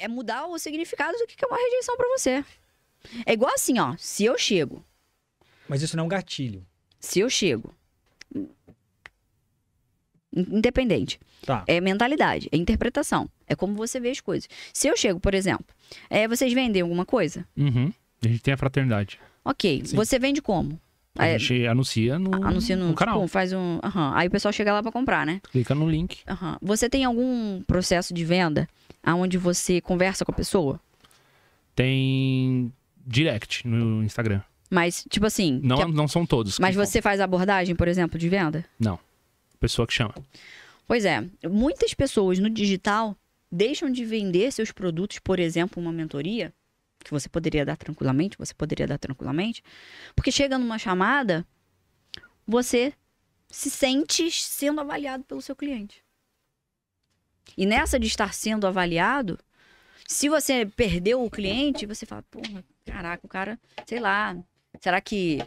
é mudar o significado do que é uma rejeição para você. É igual assim, ó. Se eu chego. Mas isso não é um gatilho. Se eu chego. Independente. Tá. É mentalidade, é interpretação. É como você vê as coisas. Se eu chego, por exemplo, é, vocês vendem alguma coisa? Uhum. A gente tem a fraternidade. Ok. Sim. Você vende como? a gente anuncia no, anuncia no, no tipo, canal. faz um, uh -huh. Aí o pessoal chega lá para comprar, né? Clica no link. Uh -huh. Você tem algum processo de venda aonde você conversa com a pessoa? Tem direct no Instagram. Mas, tipo assim. Não, é- não são todos. Mas você faz abordagem, por exemplo, de venda? Não. Pessoa que chama. Pois é. Muitas pessoas no digital deixam de vender seus produtos, por exemplo, uma mentoria, que você poderia dar tranquilamente, você poderia dar tranquilamente, porque chega numa chamada, você se sente sendo avaliado pelo seu cliente. E nessa de estar sendo avaliado, se você perdeu o cliente, você fala, porra, caraca, o cara, sei lá, será que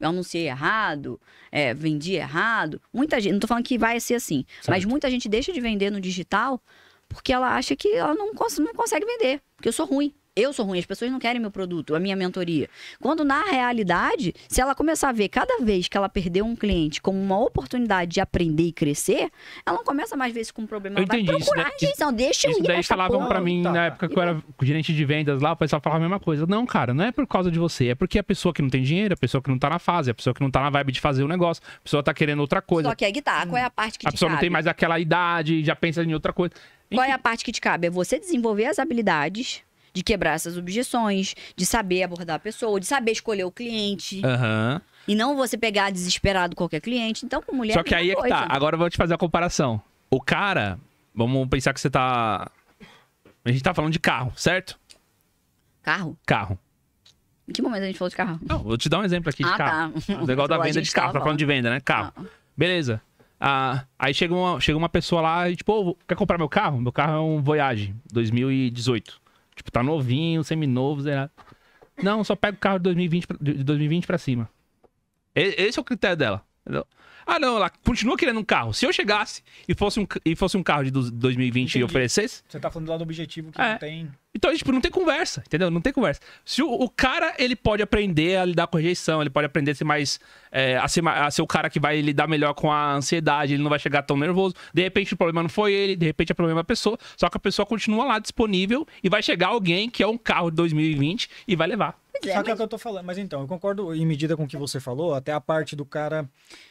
eu anunciei errado, é, vendi errado? Muita gente, não tô falando que vai ser assim, certo. mas muita gente deixa de vender no digital porque ela acha que ela não, cons não consegue vender, porque eu sou ruim. Eu sou ruim, as pessoas não querem meu produto, a minha mentoria. Quando na realidade, se ela começar a ver cada vez que ela perdeu um cliente como uma oportunidade de aprender e crescer, ela não começa mais a ver isso como um problema. Eu entendi, vai procurar isso né? daí, injeção, deixa eu isso ir. Daí falavam para mim né, na época que eu era gerente de vendas lá, o pessoal falava a mesma coisa. Não, cara, não é por causa de você, é porque a pessoa que não tem dinheiro, a pessoa que não tá na fase, a pessoa que não tá na vibe de fazer o negócio, a pessoa tá querendo outra coisa. Só que é guitarra, qual é a parte que A pessoa cabe? não tem mais aquela idade, já pensa em outra coisa. Qual é a parte que te cabe? É você desenvolver as habilidades de quebrar essas objeções, de saber abordar a pessoa, de saber escolher o cliente. Aham. Uhum. E não você pegar desesperado qualquer cliente. Então, com mulher. É Só que aí é que tá. Agora eu vou te fazer a comparação. O cara, vamos pensar que você tá. A gente tá falando de carro, certo? Carro? Carro. Em que momento a gente falou de carro? Não, vou te dar um exemplo aqui de ah, carro. Tá. O negócio da venda de carro. Tá falando de venda, né? Carro. Ah. Beleza. Ah, aí chega uma, chega uma pessoa lá e, tipo, oh, quer comprar meu carro? Meu carro é um Voyage 2018. Tipo, tá novinho, semi-novo, zerado. Não, só pega o carro de 2020 pra, de 2020 pra cima. Esse é o critério dela. Entendeu? Ah, não, ela continua querendo um carro. Se eu chegasse e fosse um, e fosse um carro de 2020 Entendi. e oferecesse. Você tá falando lá do objetivo que é. não tem. Então, tipo, não tem conversa, entendeu? Não tem conversa. Se o, o, cara, ele pode aprender a lidar com a rejeição, ele pode aprender a ser mais. É, a, ser, a ser o cara que vai lidar melhor com a ansiedade, ele não vai chegar tão nervoso. De repente, o problema não foi ele, de repente, é o problema é a pessoa. Só que a pessoa continua lá disponível e vai chegar alguém que é um carro de 2020 e vai levar é, Só que mas... é o que eu tô falando. Mas então, eu concordo em medida com o que você falou, até a parte do cara,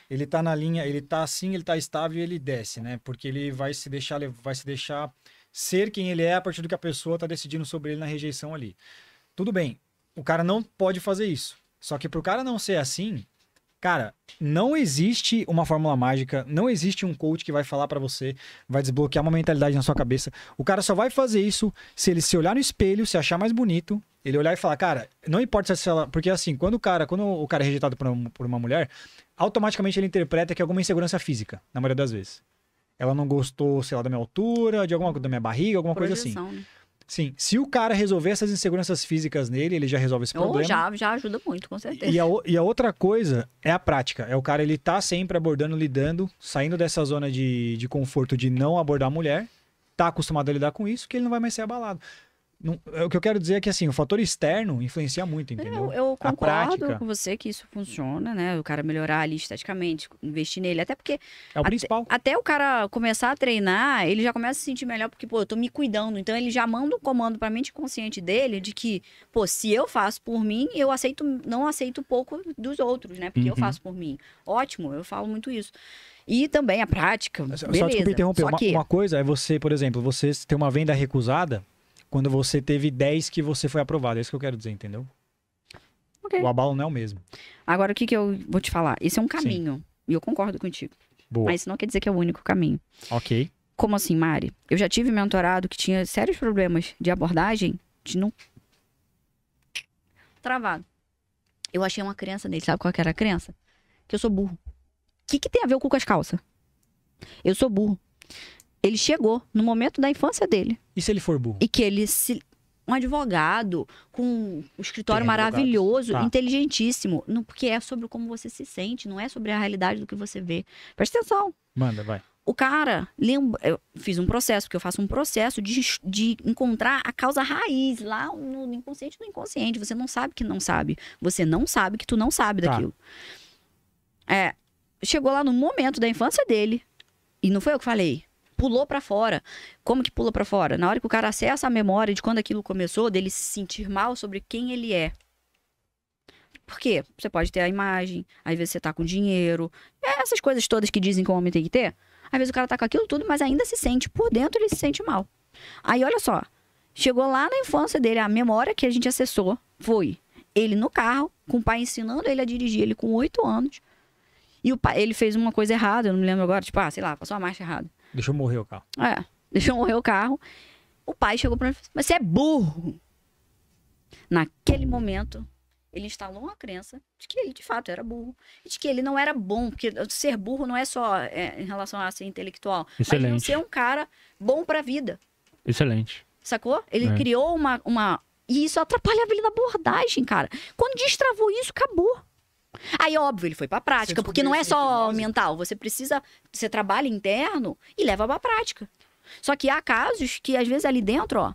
ele tá na linha, ele tá assim, ele tá estável e ele desce, né? Porque ele vai se deixar, vai se deixar ser quem ele é a partir do que a pessoa tá decidindo sobre ele na rejeição ali. Tudo bem, o cara não pode fazer isso. Só que pro cara não ser assim, Cara, não existe uma fórmula mágica, não existe um coach que vai falar para você, vai desbloquear uma mentalidade na sua cabeça. O cara só vai fazer isso se ele se olhar no espelho, se achar mais bonito ele olhar e falar, cara, não importa se ela. Porque assim, quando o cara, quando o cara é rejeitado por uma, por uma mulher, automaticamente ele interpreta que é alguma insegurança física, na maioria das vezes. Ela não gostou, sei lá, da minha altura, de alguma da minha barriga, alguma Projeção, coisa assim. Né? Sim, se o cara resolver essas inseguranças físicas nele, ele já resolve esse problema. Oh, já, já ajuda muito, com certeza. E a, e a, outra coisa é a prática. É o cara, ele tá sempre abordando, lidando, saindo dessa zona de, de conforto de não abordar a mulher, tá acostumado a lidar com isso, que ele não vai mais ser abalado. Não, é, o que eu quero dizer é que assim, o fator externo influencia muito, entendeu? Eu, eu concordo com você que isso funciona, né? O cara melhorar ali esteticamente investir nele, até porque. É o até, principal. Até o cara começar a treinar, ele já começa a se sentir melhor, porque, pô, eu tô me cuidando. Então ele já manda um comando pra mente consciente dele de que, pô, se eu faço por mim, eu aceito, não aceito pouco dos outros, né? Porque uhum. eu faço por mim. Ótimo, eu falo muito isso. E também a prática. Só, beleza. Só desculpa interromper. Só que... uma, uma coisa é você, por exemplo, você tem uma venda recusada quando você teve 10 que você foi aprovado. É isso que eu quero dizer, entendeu? Okay. O abalo não é o mesmo. Agora, o que, que eu vou te falar? Isso é um caminho. Sim. E eu concordo contigo. Boa. Mas isso não quer dizer que é o único caminho. Ok. Como assim, Mari? Eu já tive mentorado que tinha sérios problemas de abordagem de não. Travado. Eu achei uma crença nele. Sabe qual que era a crença? Que eu sou burro. O que, que tem a ver com as calças? Eu sou burro ele chegou no momento da infância dele. E se ele for burro? E que ele se um advogado com um escritório Tem maravilhoso, tá. inteligentíssimo, não, porque é sobre como você se sente, não é sobre a realidade do que você vê. Presta atenção. Manda, vai. O cara, lembra, eu fiz um processo, porque eu faço um processo de, de encontrar a causa raiz lá no inconsciente no inconsciente. Você não sabe que não sabe. Você não sabe que tu não sabe tá. daquilo. É, chegou lá no momento da infância dele, e não foi eu que falei, pulou para fora. Como que pula para fora? Na hora que o cara acessa a memória de quando aquilo começou, dele se sentir mal sobre quem ele é. Por quê? Você pode ter a imagem, às vezes você tá com dinheiro, é essas coisas todas que dizem que o homem tem que ter. Às vezes o cara tá com aquilo tudo, mas ainda se sente, por dentro ele se sente mal. Aí olha só, chegou lá na infância dele, a memória que a gente acessou foi ele no carro, com o pai ensinando ele a dirigir, ele com oito anos, e o pai, ele fez uma coisa errada, eu não me lembro agora, tipo, ah, sei lá, passou a marcha errada. Deixou morrer o carro. É, deixou morrer o carro. O pai chegou para mim e falou: Mas você é burro. Naquele momento, ele instalou uma crença de que ele de fato era burro. E de que ele não era bom, porque ser burro não é só é, em relação a ser intelectual, Excelente. mas ser um cara bom pra vida. Excelente. Sacou? Ele é. criou uma, uma. E isso atrapalhava ele na abordagem, cara. Quando destravou isso, acabou. Aí, óbvio, ele foi pra prática, porque não é só mental. Você precisa. Você trabalha interno e leva pra prática. Só que há casos que, às vezes, ali dentro, ó,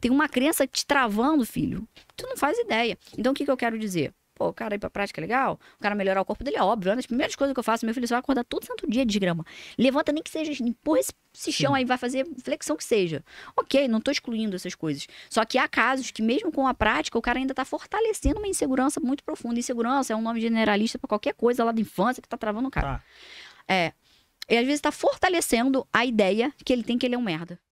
tem uma crença te travando, filho. Tu não faz ideia. Então, o que, que eu quero dizer? Pô, o cara ir pra prática é legal, o cara melhorar o corpo dele é óbvio. É uma das primeiras coisas que eu faço, meu filho, você vai acordar todo santo dia de grama Levanta, nem que seja, empurra esse, esse chão aí, vai fazer flexão que seja. Ok, não tô excluindo essas coisas. Só que há casos que, mesmo com a prática, o cara ainda tá fortalecendo uma insegurança muito profunda. Insegurança é um nome generalista para qualquer coisa lá da infância que tá travando o cara. Tá. É. E às vezes tá fortalecendo a ideia que ele tem que ele é um merda.